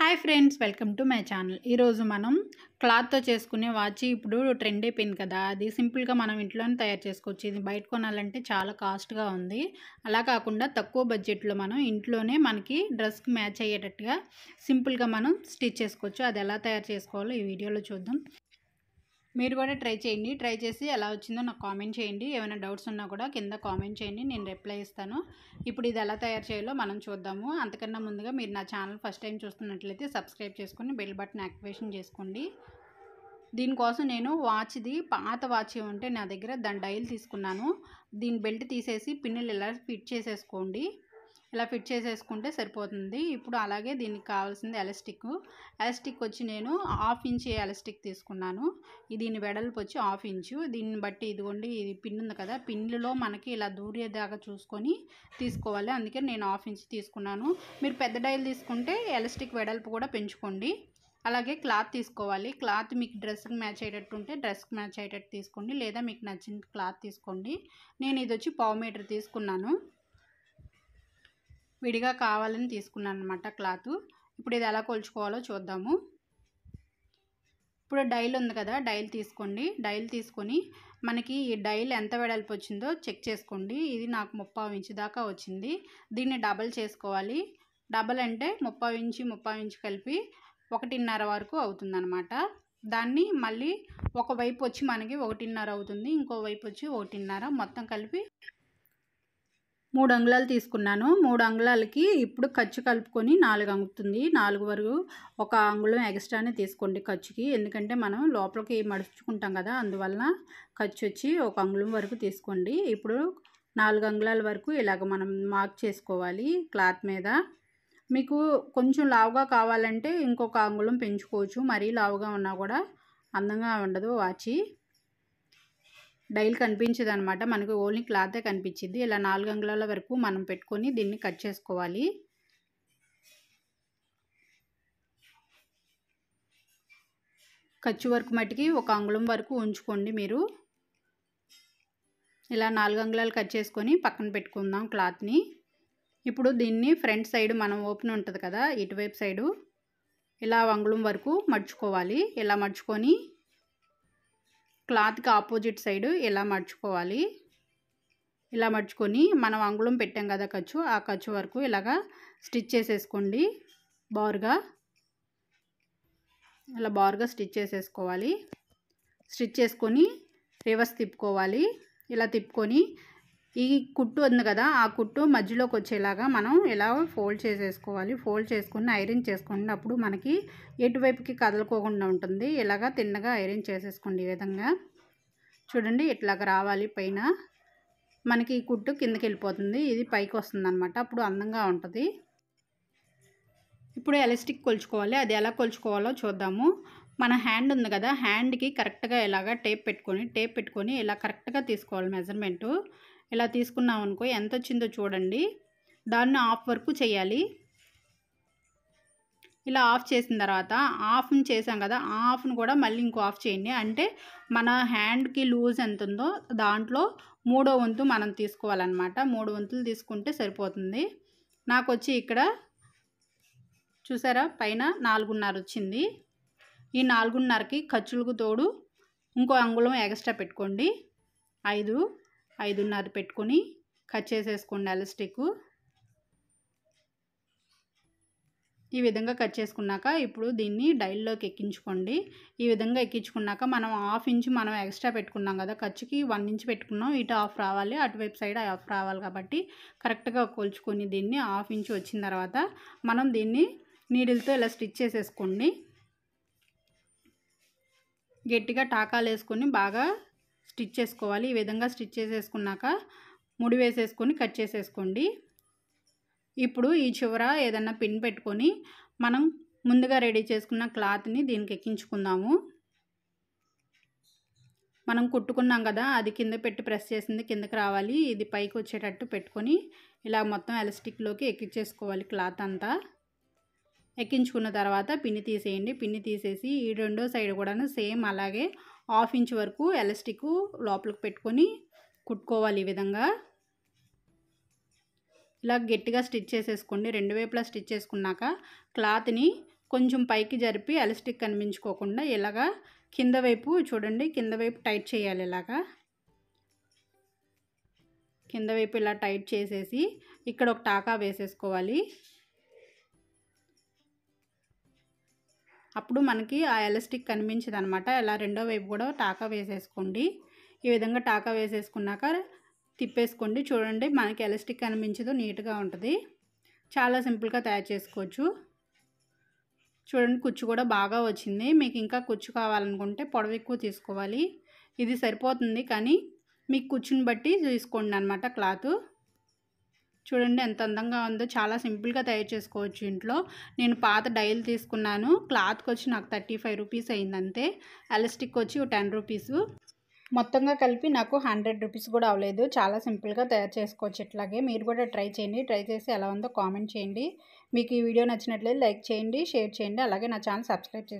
hi friends welcome to my channel ఈరోజు మనం క్లాత్తో చేసుకునే వాచ్ ఇప్పుడు ట్రెండ్ అయిపోయింది కదా అది సింపుల్గా మనం ఇంట్లోనే తయారు చేసుకోవచ్చు ఇది బయట కొనాలంటే చాలా కాస్ట్గా ఉంది అలా కాకుండా తక్కువ బడ్జెట్లో మనం ఇంట్లోనే మనకి డ్రెస్కి మ్యాచ్ అయ్యేటట్టుగా సింపుల్గా మనం స్టిచ్ చేసుకోవచ్చు అది ఎలా తయారు చేసుకోవాలో ఈ వీడియోలో చూద్దాం మీరు కూడా ట్రై చేయండి ట్రై చేసి ఎలా వచ్చిందో నాకు కామెంట్ చేయండి ఏమైనా డౌట్స్ ఉన్నా కూడా కింద కామెంట్ చేయండి నేను రిప్లై ఇస్తాను ఇప్పుడు ఇది ఎలా తయారు చేయాలో మనం చూద్దాము అంతకన్నా ముందుగా మీరు నా ఛానల్ ఫస్ట్ టైం చూస్తున్నట్లయితే సబ్స్క్రైబ్ చేసుకుని బెల్ బటన్ యాక్టివేషన్ చేసుకోండి దీనికోసం నేను వాచ్ది పాత వాచ్ ఉంటే నా దగ్గర దాని డైల్ తీసుకున్నాను దీని బెల్ట్ తీసేసి పిన్నులు ఎలా ఫిట్ చేసేసుకోండి ఇలా ఫిట్ చేసేసుకుంటే సరిపోతుంది ఇప్పుడు అలాగే దీనికి కావాల్సింది ఎలాస్టిక్ ఎలాస్టిక్ వచ్చి నేను హాఫ్ ఇంచ్ ఎలాస్టిక్ తీసుకున్నాను దీని వెడల్పు వచ్చి హాఫ్ ఇంచు దీన్ని బట్టి ఇదిగోండి ఇది పిన్ ఉంది కదా పిన్నులో మనకి ఇలా దూరేదాకా చూసుకొని తీసుకోవాలి అందుకే నేను హాఫ్ ఇంచ్ తీసుకున్నాను మీరు పెద్ద డైల్ తీసుకుంటే ఎలాస్టిక్ వెడల్పు కూడా పెంచుకోండి అలాగే క్లాత్ తీసుకోవాలి క్లాత్ మీకు డ్రెస్కి మ్యాచ్ అయ్యేటట్టు ఉంటే డ్రెస్కి మ్యాచ్ అయ్యేటట్టు తీసుకోండి లేదా మీకు నచ్చిన క్లాత్ తీసుకోండి నేను ఇది వచ్చి పావు మీటర్ తీసుకున్నాను విడిగా కావాలని తీసుకున్నాను అనమాట క్లాత్ ఇప్పుడు ఇది ఎలా కొలుచుకోవాలో చూద్దాము ఇప్పుడు డైల్ ఉంది కదా డైల్ తీసుకోండి డైల్ తీసుకొని మనకి ఈ డైల్ ఎంత వెడల్పు వచ్చిందో చెక్ చేసుకోండి ఇది నాకు ముప్పావు ఇంచు దాకా వచ్చింది దీన్ని డబల్ చేసుకోవాలి డబల్ అంటే ముప్పావు ఇంచు ముప్పావు ఇంచు కలిపి ఒకటిన్నర వరకు అవుతుందన్నమాట దాన్ని మళ్ళీ ఒకవైపు వచ్చి మనకి ఒకటిన్నర అవుతుంది ఇంకో వైపు వచ్చి ఒకటిన్నర మొత్తం కలిపి మూడు అంగుళాలు తీసుకున్నాను మూడు అంగుళాలకి ఇప్పుడు ఖర్చు కలుపుకొని నాలుగు అంగుతుంది నాలుగు వరకు ఒక అంగుళం ఎక్స్ట్రానే తీసుకోండి ఖర్చుకి ఎందుకంటే మనం లోపలికి మడుచుకుంటాం కదా అందువలన ఖర్చు వచ్చి ఒక అంగుళం వరకు తీసుకోండి ఇప్పుడు నాలుగు అంగుళాల వరకు ఇలాగ మనం మార్క్ చేసుకోవాలి క్లాత్ మీద మీకు కొంచెం లావుగా కావాలంటే ఇంకొక అంగుళం పెంచుకోవచ్చు మరీ లావుగా ఉన్నా కూడా అందంగా ఉండదు వాచి డైల్ కనిపించదు అనమాట మనకు ఓన్లీ క్లాతే కనిపించింది ఇలా నాలుగు అంగుళాల వరకు మనం పెట్టుకొని దీన్ని కట్ చేసుకోవాలి ఖర్చు వరకు మట్టికి ఒక అంగుళం వరకు ఉంచుకోండి మీరు ఇలా నాలుగు అంగుళాలు కట్ చేసుకొని పక్కన పెట్టుకుందాం క్లాత్ని ఇప్పుడు దీన్ని ఫ్రంట్ సైడ్ మనం ఓపెన్ ఉంటుంది కదా ఇటువైపు సైడు ఇలా అంగుళం వరకు మడుచుకోవాలి ఇలా మడుచుకొని క్లాత్కి ఆపోజిట్ సైడ్ ఇలా మర్చుకోవాలి ఇలా మర్చుకొని మనం అంగుళం పెట్టాం కదా ఖర్చు ఆ ఖర్చు వరకు ఇలాగా స్టిచ్ చేసేసుకోండి బార్గా ఇలా బారుగా స్టిచ్ చేసేసుకోవాలి స్టిచ్ చేసుకొని రివర్స్ తిప్పుకోవాలి ఇలా తిప్పుకొని ఈ కుట్టు ఉంది కదా ఆ కుట్టు మధ్యలోకి వచ్చేలాగా మనం ఎలా ఫోల్డ్ చేసేసుకోవాలి ఫోల్డ్ చేసుకుని ఐరన్ అప్పుడు మనకి ఎటువైపుకి కదలకోకుండా ఉంటుంది ఇలాగా తిన్నగా ఐరన్ చేసేసుకోండి ఈ విధంగా చూడండి ఇట్లాగ రావాలి పైన మనకి ఈ కుట్టు కిందకి వెళ్ళిపోతుంది ఇది పైకి వస్తుంది అనమాట అప్పుడు అందంగా ఉంటుంది ఇప్పుడు ఎలాస్టిక్ కొలుచుకోవాలి అది ఎలా కొలుచుకోవాలో చూద్దాము మన హ్యాండ్ ఉంది కదా హ్యాండ్కి కరెక్ట్గా ఇలాగ టేప్ పెట్టుకొని టేప్ పెట్టుకొని ఇలా కరెక్ట్గా తీసుకోవాలి మెజర్మెంటు ఇలా తీసుకున్నాం అనుకో ఎంత వచ్చిందో చూడండి దాన్ని ఆఫ్ వరకు చేయాలి ఇలా ఆఫ్ చేసిన తర్వాత ఆఫ్ని చేసాం కదా ఆఫ్ను కూడా మళ్ళీ ఇంకో ఆఫ్ చేయండి అంటే మన హ్యాండ్కి లూజ్ ఎంత ఉందో దాంట్లో మూడో వంతు మనం తీసుకోవాలన్నమాట మూడు వంతులు తీసుకుంటే సరిపోతుంది నాకు వచ్చి ఇక్కడ చూసారా పైన నాలుగున్నర వచ్చింది ఈ నాలుగున్నరకి ఖర్చులకు తోడు ఇంకో అంగుళం ఎక్స్ట్రా పెట్టుకోండి ఐదు ఐదున్నర పెట్టుకొని కట్ చేసేసుకోండి స్టిక్ ఈ విధంగా కట్ చేసుకున్నాక ఇప్పుడు దీన్ని డైల్లోకి ఎక్కించుకోండి ఈ విధంగా ఎక్కించుకున్నాక మనం హాఫ్ ఇంచ్ మనం ఎక్స్ట్రా పెట్టుకున్నాం కదా ఖర్చుకి వన్ ఇంచ్ పెట్టుకున్నాం ఇటు ఆఫ్ రావాలి అటువైపు సైడ్ ఆఫ్ రావాలి కాబట్టి కరెక్ట్గా కొలుచుకొని దీన్ని హాఫ్ ఇంచ్ వచ్చిన తర్వాత మనం దీన్ని నీడిల్తో ఇలా స్టిచ్ చేసేసుకోండి గట్టిగా టాకాలు వేసుకొని బాగా స్టిచ్ చేసుకోవాలి ఈ విధంగా స్టిచ్ చేసేసుకున్నాక ముడి వేసేసుకొని కట్ చేసేసుకోండి ఇప్పుడు ఈ చివర ఏదన్నా పిన్ పెట్టుకొని మనం ముందుగా రెడీ చేసుకున్న క్లాత్ని దీనికి ఎక్కించుకుందాము మనం కుట్టుకున్నాం కదా అది కింద పెట్టి ప్రెస్ చేసింది కిందకి రావాలి ఇది పైకి వచ్చేటట్టు పెట్టుకొని ఇలా మొత్తం ఎలస్టిక్లోకి ఎక్కించేసుకోవాలి క్లాత్ అంతా ఎక్కించుకున్న తర్వాత పిన్ని తీసేయండి పిన్ని తీసేసి ఈ రెండో సైడ్ కూడా సేమ్ అలాగే హాఫ్ ఇంచ్ వరకు ఎలాస్టిక్ లోపలికి పెట్టుకొని కుట్టుకోవాలి ఈ విధంగా ఇలా గట్టిగా స్టిచ్ చేసేసుకోండి రెండు వైపులా స్టిచ్ చేసుకున్నాక క్లాత్ని కొంచెం పైకి జరిపి ఎలాస్టిక్ కనిపించుకోకుండా ఇలాగా కింద వైపు చూడండి కింద వైపు టైట్ చేయాలి ఇలాగా కింద వైపు ఇలా టైట్ చేసేసి ఇక్కడ ఒక టాకా వేసేసుకోవాలి అప్పుడు మనకి ఆ ఎలస్టిక్ కనిపించదు అనమాట ఇలా రెండో వైపు కూడా టాకా వేసేసుకోండి ఈ విధంగా టాకా వేసేసుకున్నాక తిప్పేసుకోండి చూడండి మనకి ఎలస్టిక్ కనిపించదు నీట్గా ఉంటుంది చాలా సింపుల్గా తయారు చేసుకోవచ్చు చూడండి కుచ్చు కూడా బాగా వచ్చింది మీకు ఇంకా కుచ్చు కావాలనుకుంటే పొడవ ఎక్కువ తీసుకోవాలి ఇది సరిపోతుంది కానీ మీకు కుచ్చుని బట్టి తీసుకోండి అనమాట క్లాత్ చూడండి ఎంత అందంగా ఉందో చాలా సింపుల్గా తయారు చేసుకోవచ్చు ఇంట్లో నేను పాత డైల్ తీసుకున్నాను క్లాత్కి వచ్చి నాకు థర్టీ ఫైవ్ రూపీస్ అయిందంతే ఎలస్టిక్ వచ్చి టెన్ రూపీస్ మొత్తంగా కలిపి నాకు హండ్రెడ్ రూపీస్ కూడా అవ్వలేదు చాలా సింపుల్గా తయారు చేసుకోవచ్చు ఇట్లాగే మీరు కూడా ట్రై చేయండి ట్రై చేసి ఎలా ఉందో కామెంట్ చేయండి మీకు ఈ వీడియో నచ్చినట్లయితే లైక్ చేయండి షేర్ చేయండి అలాగే నా ఛానల్ సబ్స్క్రైబ్ చేసి